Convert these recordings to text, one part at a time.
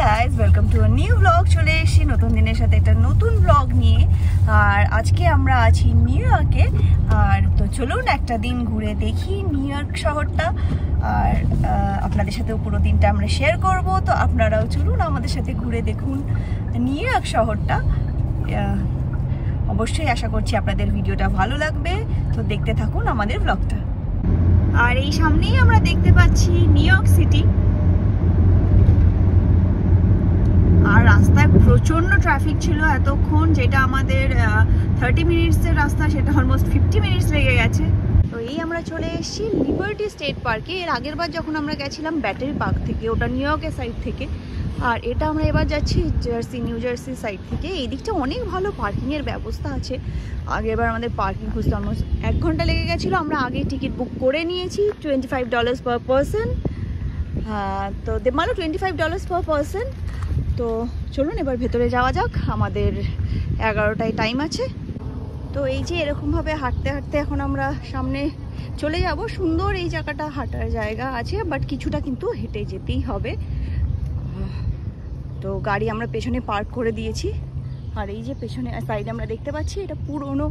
guys welcome to a new blog চলে এসেছি নতুন দিনের সাথে একটা নতুন ব্লগ নিয়ে আর আজকে আমরা আছি নিউ ইয়র্কে আর তো চলুন একটা দিন ঘুরে দেখি নিউ ইয়র্ক শহরটা আর আপনাদের সাথেও পুরো দিনটা আমরা শেয়ার করব তো আপনারাও চলুন আমাদের সাথে ঘুরে দেখুন নিউ ইয়র্ক শহরটা অবশ্যই আশা করছি আপনাদের ভিডিওটা ভালো লাগবে তো দেখতে থাকুন আমাদের ব্লগটা আর এই সামনেই আমরা দেখতে পাচ্ছি নিউ ইয়র্ক সিটি প্রচণ্ড ট্রাফিক ছিল এতক্ষণ যেটা আমাদের থার্টি মিনিটসের রাস্তা সেটা অলমোস্ট ফিফটি মিনিটস লেগে গেছে তো এই আমরা চলে এসেছি লিবার্টি স্টেট পার্কে এর আগের বার যখন আমরা গেছিলাম ব্যাটারি পার্ক থেকে ওটা নিউ ইয়র্কের সাইড থেকে আর এটা আমরা এবার যাচ্ছি জার্সি নিউ জার্সি সাইড থেকে এই দিকটা অনেক ভালো পার্কিংয়ের ব্যবস্থা আছে আগেরবার আমাদের পার্কিং খুঁজতে অলমোস্ট এক ঘন্টা লেগে গেছিলো আমরা আগে টিকিট বুক করে নিয়েছি twenty five dollars per person তো দেমালো twenty five dollars per person তো চলুন এবার ভেতরে যাওয়া যাক আমাদের এগারোটায় টাইম আছে তো এই যে এরকমভাবে হাঁটতে হাঁটতে এখন আমরা সামনে চলে যাব সুন্দর এই জায়গাটা হাঁটার জায়গা আছে বাট কিছুটা কিন্তু হেঁটে যেতেই হবে তো গাড়ি আমরা পেছনে পার্ক করে দিয়েছি আর এই যে পেছনে সাইডে আমরা দেখতে পাচ্ছি এটা পুরনো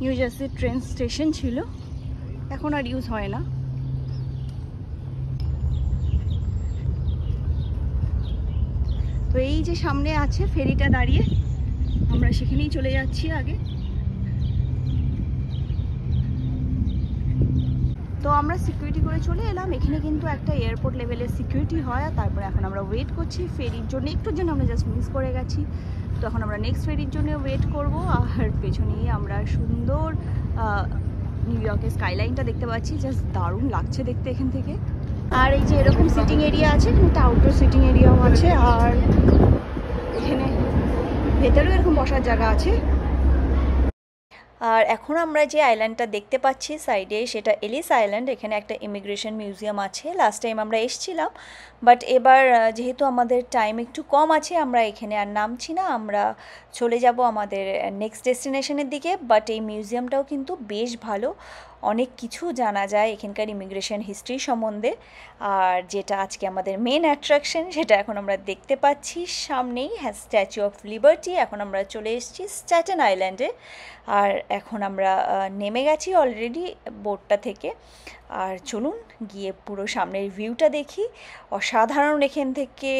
নিউ জার্সির ট্রেন স্টেশন ছিল এখন আর ইউজ হয় না তো এই যে সামনে আছে ফেরিটা দাঁড়িয়ে আমরা সেখানেই চলে যাচ্ছি আগে তো আমরা সিকিউরিটি করে চলে এলাম এখানে কিন্তু একটা এয়ারপোর্ট লেভেলের সিকিউরিটি হয় আর তারপরে এখন আমরা ওয়েট করছি ফেরির জন্য একটুর জন্য আমরা জাস্ট মিস করে গেছি তো এখন আমরা নেক্সট ফেরির জন্য ওয়েট করব আর পেছনেই আমরা সুন্দর নিউ ইয়র্কের স্কাইলাইনটা দেখতে পাচ্ছি জাস্ট দারুণ লাগছে দেখতে এখান থেকে আর এই যে এরকম সিটিং এরিয়া আছে একটা আউটডোর সিটিং এরিয়াও আছে আর এখানে ভেতরেও এরকম বসার জায়গা আছে আর এখন আমরা যে আইল্যান্ডটা দেখতে পাচ্ছি সাইডে সেটা এলিস আইল্যান্ড এখানে একটা ইমিগ্রেশন মিউজিয়াম আছে লাস্ট টাইম আমরা এসছিলাম বাট এবার যেহেতু আমাদের টাইম একটু কম আছে আমরা এখানে আর নামছি না আমরা চলে যাব আমাদের নেক্সট ডেস্টিনেশনের দিকে বাট এই মিউজিয়ামটাও কিন্তু বেশ ভালো অনেক কিছু জানা যায় এখানকার ইমিগ্রেশন হিস্ট্রি সম্বন্ধে আর যেটা আজকে আমাদের মেন অ্যাট্রাকশন সেটা এখন আমরা দেখতে পাচ্ছি সামনেই হ্যাঁ স্ট্যাচু অফ লিবার্টি এখন আমরা চলে এসেছি স্ট্যাটেন আইল্যান্ডে আর এখন আমরা নেমে গেছি অলরেডি বোটটা থেকে আর চলুন গিয়ে পুরো সামনের ভিউটা দেখি অসাধারণ এখান থেকে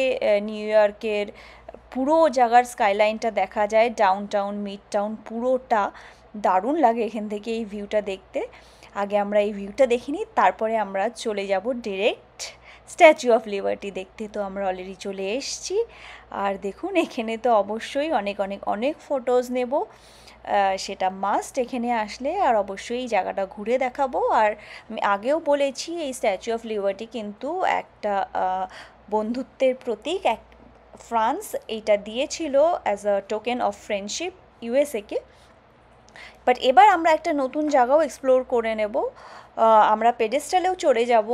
নিউ ইয়র্কের পুরো জায়গার স্কাইলাইনটা দেখা যায় ডাউন টাউন মিড টাউন পুরোটা দারুণ লাগে এখান থেকে এই ভিউটা দেখতে আগে আমরা এই ভিউটা দেখিনি তারপরে আমরা চলে যাব ডিরেক্ট স্ট্যাচু অফ লিবার্টি দেখতে তো আমরা অলরেডি চলে এসছি আর দেখুন এখানে তো অবশ্যই অনেক অনেক অনেক ফটোজ নেব সেটা মাস্ট এখানে আসলে আর অবশ্যই এই জায়গাটা ঘুরে দেখাবো আর আমি আগেও বলেছি এই স্ট্যাচু অফ লিবার্টি কিন্তু একটা বন্ধুত্বের প্রতীক এক ফ্রান্স এইটা দিয়েছিল as a token of friendship ইউএসএকে বাট এবার আমরা একটা নতুন জায়গাও এক্সপ্লোর করে নেব আমরা পেডেস্টালেও চড়ে যাব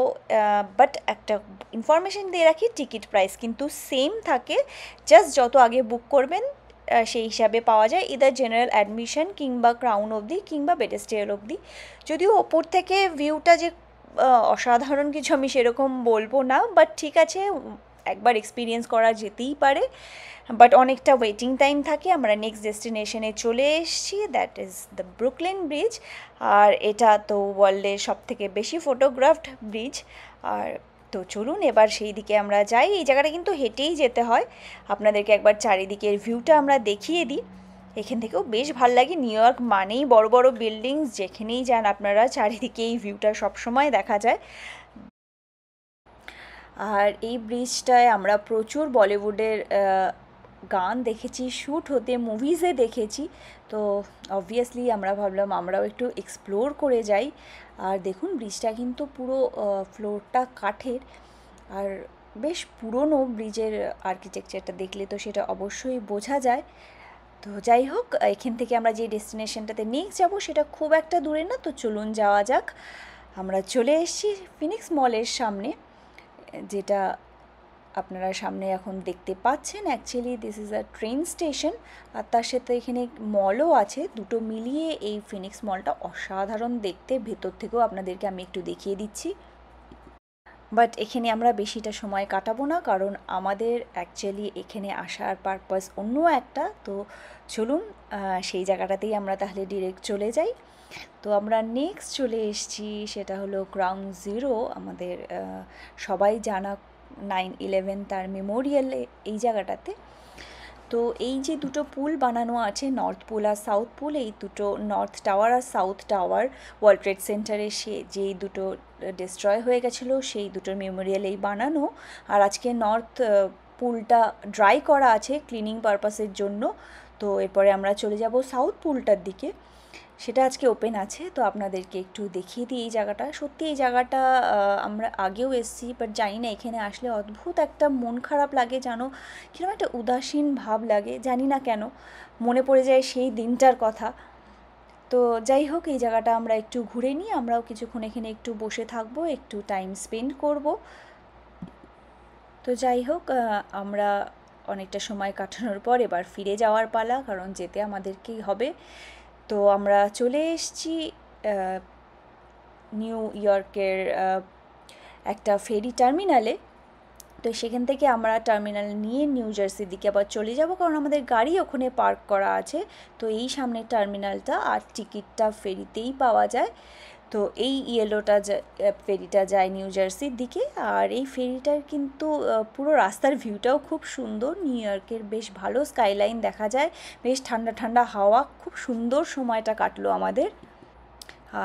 বাট একটা ইনফরমেশন দিয়ে রাখি টিকিট প্রাইস কিন্তু সেম থাকে জাস্ট যত আগে বুক করবেন সেই হিসাবে পাওয়া যায় ইদার জেনারেল অ্যাডমিশন কিংবা ক্রাউন অবধি কিংবা বেডেস্টেল অবধি যদিও ওপর থেকে ভিউটা যে অসাধারণ কিছু আমি সেরকম বলবো না বাট ঠিক আছে একবার এক্সপিরিয়েন্স করা যেতেই পারে বাট অনেকটা ওয়েটিং টাইম থাকে আমরা নেক্সট ডেস্টিনেশনে চলে এসেছি that is the Brooklyn bridge আর এটা তো ওয়ার্ল্ডের থেকে বেশি ফটোগ্রাফড ব্রিজ আর তো চলুন এবার সেই দিকে আমরা যাই এই জায়গাটা কিন্তু হেঁটেই যেতে হয় আপনাদেরকে একবার চারিদিকের ভিউটা আমরা দেখিয়ে দিই এখান থেকেও বেশ ভাল লাগে নিউ ইয়র্ক মানেই বড় বড় বিল্ডিংস যেখানেই যান আপনারা চারিদিকে এই ভিউটা সবসময় দেখা যায় আর এই ব্রিজটায় আমরা প্রচুর বলিউডের গান দেখেছি শ্যুট হতে মুভিজে দেখেছি তো অবভিয়াসলি আমরা ভাবলাম আমরাও একটু এক্সপ্লোর করে যাই আর দেখুন ব্রিজটা কিন্তু পুরো ফ্লোরটা কাঠের আর বেশ পুরনো ব্রিজের আর্কিটেকচারটা দেখলে তো সেটা অবশ্যই বোঝা যায় তো যাই হোক এখান থেকে আমরা যে ডেস্টিনেশনটাতে নেক্সট যাব সেটা খুব একটা দূরে না তো চলুন যাওয়া যাক আমরা চলে এসেছি ফিনিক্স মলের সামনে যেটা আপনারা সামনে এখন দেখতে পাচ্ছেন actually this is a train station আর তার সাথে এখানে মলও আছে দুটো মিলিয়ে এই ফিনিক্স মলটা অসাধারণ দেখতে ভেতর থেকেও আপনাদেরকে আমি একটু দেখিয়ে দিচ্ছি বাট এখানে আমরা বেশিটা সময় কাটাবো না কারণ আমাদের অ্যাকচুয়ালি এখানে আসার পারপাস অন্য একটা তো চলুন সেই জায়গাটাতেই আমরা তাহলে ডিরেক্ট চলে যাই তো আমরা নেক্সট চলে এসেছি সেটা হলো গ্রাউন্ড জিরো আমাদের সবাই জানা নাইন ইলেভেন তার মেমোরিয়ালে এই জায়গাটাতে তো এই যে দুটো পুল বানানো আছে নর্থ পুল আর সাউথ পুল এই দুটো নর্থ টাওয়ার আর সাউথ টাওয়ার ওয়ার্ল্ড ট্রেড সেন্টারে সে যেই দুটো ডিস্ট্রয় হয়ে গেছিলো সেই দুটোর মেমোরিয়াল এই বানানো আর আজকে নর্থ পুলটা ড্রাই করা আছে ক্লিনিং পারপাসের জন্য তো এরপরে আমরা চলে যাব সাউথ পুলটার দিকে সেটা আজকে ওপেন আছে তো আপনাদেরকে একটু দেখিয়ে দিই এই জায়গাটা সত্যি এই জায়গাটা আমরা আগেও এসছি বাট জানি না এখানে আসলে অদ্ভুত একটা মন খারাপ লাগে জানো কীরকম একটা উদাসীন ভাব লাগে জানি না কেন মনে পড়ে যায় সেই দিনটার কথা তো যাই হোক এই জায়গাটা আমরা একটু ঘুরে নিই আমরাও কিছুক্ষণ এখানে একটু বসে থাকবো একটু টাইম স্পেন্ড করব তো যাই হোক আমরা অনেকটা সময় কাটানোর পর এবার ফিরে যাওয়ার পালা কারণ যেতে আমাদেরকেই হবে তো আমরা চলে এসেছি নিউ ইয়র্কের একটা ফেরি টার্মিনালে তো সেখান থেকে আমরা টার্মিনাল নিয়ে নিউ জার্সির দিকে আবার চলে যাব কারণ আমাদের গাড়ি ওখানে পার্ক করা আছে তো এই সামনের টার্মিনালটা আর টিকিটটা ফেরিতেই পাওয়া যায় তো এই ইয়েলোটা ফেরিটা যায় নিউ জার্সির দিকে আর এই ফেরিটার কিন্তু পুরো রাস্তার ভিউটাও খুব সুন্দর নিউ ইয়র্কের বেশ ভালো স্কাইলাইন দেখা যায় বেশ ঠান্ডা ঠান্ডা হাওয়া খুব সুন্দর সময়টা কাটলো আমাদের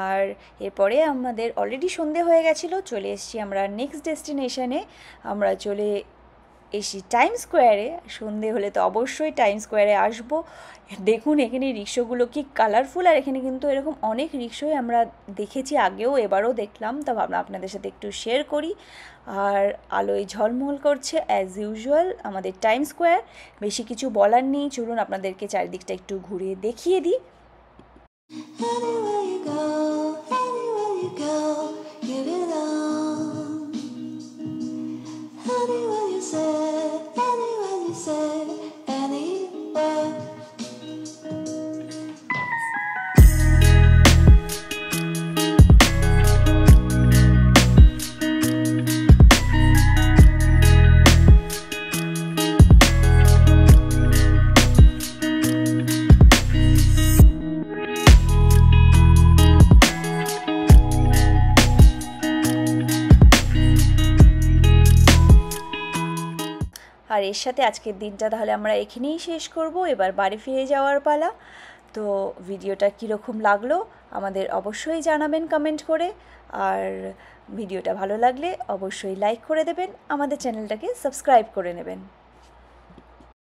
আর এরপরে আমাদের অলরেডি সন্ধে হয়ে গেছিলো চলে এসছি আমরা নেক্সট ডেস্টিনেশানে আমরা চলে এসি টাইম স্কোয়ারে সন্ধে হলে তো অবশ্যই টাইম স্কোয়ারে আসব দেখুন এখানে রিক্সাগুলো কি কালারফুল আর এখানে কিন্তু এরকম অনেক রিক্সাই আমরা দেখেছি আগেও এবারও দেখলাম তা আমরা আপনাদের সাথে একটু শেয়ার করি আর আলোয় ঝলমল করছে অ্যাজ ইউজুয়াল আমাদের টাইম স্কোয়ার বেশি কিছু বলার নেই চলুন আপনাদেরকে চারিদিকটা একটু ঘুরে দেখিয়ে দিই এর সাথে আজকের দিনটা তাহলে আমরা এখানেই শেষ করব এবার বাড়ি ফিরে যাওয়ার পালা তো ভিডিওটা কীরকম লাগলো আমাদের অবশ্যই জানাবেন কমেন্ট করে আর ভিডিওটা ভালো লাগলে অবশ্যই লাইক করে দেবেন আমাদের চ্যানেলটাকে সাবস্ক্রাইব করে নেবেন